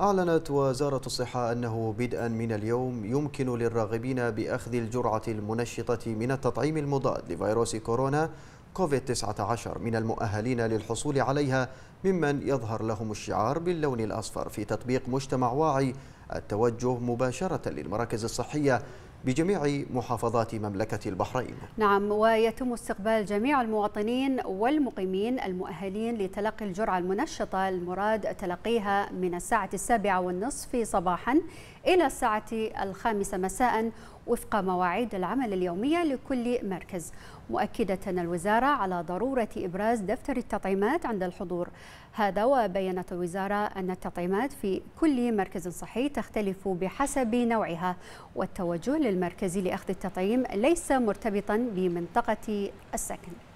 أعلنت وزارة الصحة أنه بدءا من اليوم يمكن للراغبين بأخذ الجرعة المنشطة من التطعيم المضاد لفيروس كورونا كوفيد-19 من المؤهلين للحصول عليها ممن يظهر لهم الشعار باللون الأصفر في تطبيق مجتمع واعي التوجه مباشرة للمراكز الصحية بجميع محافظات مملكة البحرين نعم ويتم استقبال جميع المواطنين والمقيمين المؤهلين لتلقي الجرعة المنشطة المراد تلقيها من الساعة السابعة والنصف صباحا إلى الساعة الخامسة مساء وفق مواعيد العمل اليومية لكل مركز مؤكدة الوزارة على ضرورة إبراز دفتر التطعيمات عند الحضور هذا وبينت الوزارة أن التطعيمات في كل مركز صحي تختلف بحسب نوعها والتوجه للمركز لأخذ التطعيم ليس مرتبطا بمنطقة السكن